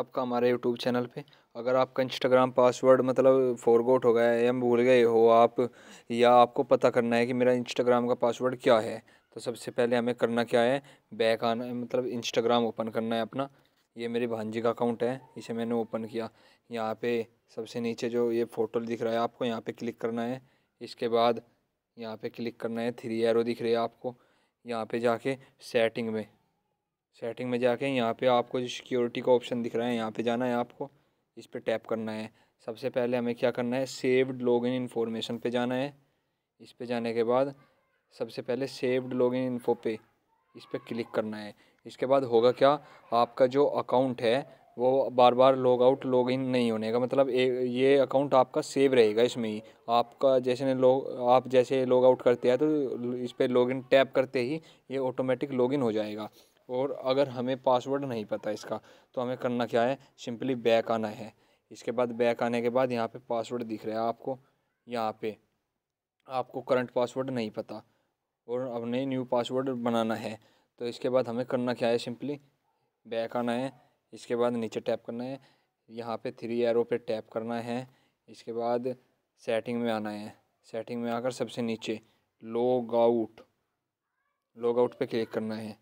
आपका हमारे YouTube channel पे अगर आपका इंस्टाग्राम पासवर्ड मतलब फॉरगोट हो गया है या भूल गए हो आप या आपको पता करना है कि मेरा इंस्टाग्राम का पासवर्ड क्या है तो सबसे पहले हमें करना क्या है बैक आना है मतलब इंस्टाग्राम ओपन करना है अपना ये मेरी भांजी का अकाउंट है इसे मैंने ओपन किया यहाँ पे सबसे नीचे जो ये फ़ोटो दिख रहा है आपको यहाँ पे क्लिक करना है इसके बाद यहाँ पे क्लिक करना है थ्री एरो दिख रही है आपको यहाँ पे जाके सेटिंग में सेटिंग में जाके यहाँ पे आपको जो सिक्योरिटी का ऑप्शन दिख रहा है यहाँ पे जाना है आपको इस पर टैप करना है सबसे पहले हमें क्या करना है सेव्ड लॉगिन इन्फॉर्मेशन पे जाना है इस पर जाने के बाद सबसे पहले सेव्ड लॉगिन इन्फो पे इस पर क्लिक करना है इसके बाद होगा क्या आपका जो अकाउंट है वो बार बार लॉग आउट लॉग इन नहीं होने का मतलब ए, ये अकाउंट आपका सेव रहेगा इसमें ही आपका जैसे लोग आप जैसे लॉग आउट करते हैं तो इस पर लॉग इन टैप करते ही ये ऑटोमेटिक लॉग इन हो जाएगा और अगर हमें पासवर्ड नहीं पता इसका तो हमें करना क्या है सिंपली बैक आना है इसके बाद बैक आने के बाद यहाँ पे पासवर्ड दिख रहा है आपको यहाँ पे आपको करंट पासवर्ड नहीं पता और नए न्यू पासवर्ड बनाना है तो इसके बाद हमें करना क्या है सिंपली बैक आना है इसके बाद नीचे टैप करना है यहाँ पे थ्री एरो पे टैप करना है इसके बाद सेटिंग में आना है सेटिंग में आकर सबसे नीचे लॉग आउट लॉग आउट पर क्लिक करना है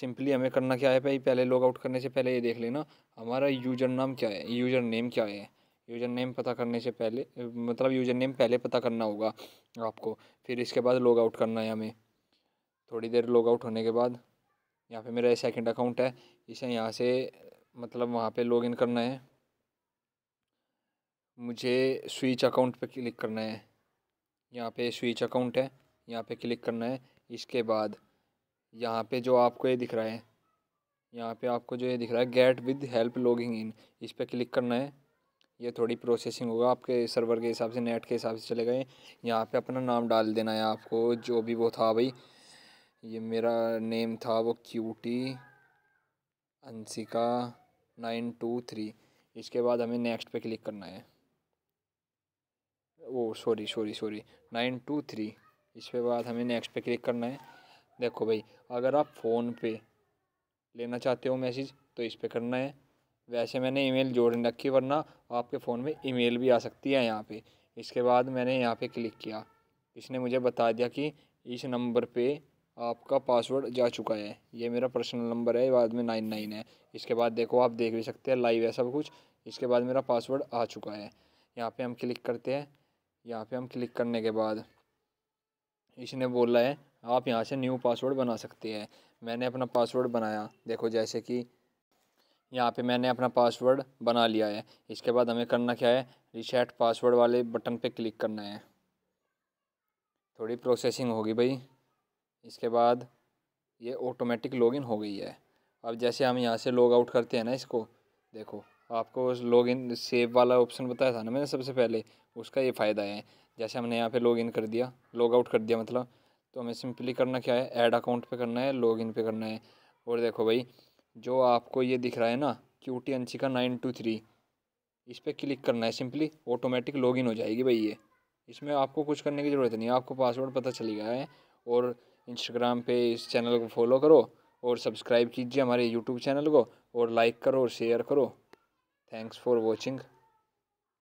सिंपली हमें करना क्या है भाई पहले लॉग आउट करने से पहले ये देख लेना हमारा यूजर नाम क्या है यूजर नेम क्या है यूजर नेम पता करने से पहले मतलब यूजर नेम पहले पता करना होगा आपको फिर इसके बाद लॉग आउट करना है हमें थोड़ी देर लॉग आउट होने के बाद यहाँ पे मेरा सेकंड अकाउंट है इसे यहाँ से मतलब वहाँ पे लॉग इन करना है मुझे स्विच अकाउंट पे क्लिक करना है यहाँ पे स्विच अकाउंट है यहाँ पे क्लिक करना है इसके बाद यहाँ पे जो आपको ये दिख रहा है यहाँ पे आपको जो ये दिख रहा है get with help logging in इस पर क्लिक करना है ये थोड़ी प्रोसेसिंग होगा आपके सर्वर के हिसाब से नेट के हिसाब से चले गए यहाँ पे अपना नाम डाल देना है आपको जो भी वो था भाई ये मेरा नेम था वो cutie Anshika nine two three इसके बाद हमें नेक्स्ट पे क्लिक करना है ओ sorry sorry sorry nine two three इसके बाद हमें नेक्स्ट पे क्लिक करना है देखो भाई अगर आप फ़ोन पे लेना चाहते हो मैसेज तो इस पर करना है वैसे मैंने ईमेल जोड़ने रखी वरना आपके फ़ोन में ईमेल भी आ सकती है यहाँ पे इसके बाद मैंने यहाँ पे क्लिक किया इसने मुझे बता दिया कि इस नंबर पे आपका पासवर्ड जा चुका है ये मेरा पर्सनल नंबर है बाद में नाइन नाइन है इसके बाद देखो आप देख भी सकते हैं लाइव है सब कुछ इसके बाद मेरा पासवर्ड आ चुका है यहाँ पे हम क्लिक करते हैं यहाँ पे हम क्लिक करने के बाद इसने बोला है आप यहाँ से न्यू पासवर्ड बना सकते हैं मैंने अपना पासवर्ड बनाया देखो जैसे कि यहाँ पे मैंने अपना पासवर्ड बना लिया है इसके बाद हमें करना क्या है रिसेट पासवर्ड वाले बटन पे क्लिक करना है थोड़ी प्रोसेसिंग होगी भाई इसके बाद ये ऑटोमेटिक लॉगिन हो गई है अब जैसे हम यहाँ से लॉग आउट करते हैं ना इसको देखो आपको लॉग इन सेव वाला ऑप्शन बताया था ना मैंने सबसे पहले उसका ये फ़ायदा है जैसे हमने यहाँ पर लॉग इन कर दिया लॉग आउट कर दिया मतलब तो हमें सिंपली करना क्या है ऐड अकाउंट पे करना है लॉगिन पे करना है और देखो भाई जो आपको ये दिख रहा है ना क्यू टी एन सी का नाइन टू थ्री इस पर क्लिक करना है सिंपली ऑटोमेटिक लॉगिन हो जाएगी भाई ये इसमें आपको कुछ करने की ज़रूरत नहीं है आपको पासवर्ड पता चली गया है और इंस्टाग्राम पे इस चैनल को फॉलो करो और सब्सक्राइब कीजिए हमारे यूट्यूब चैनल को और लाइक करो और शेयर करो थैंक्स फॉर वॉचिंग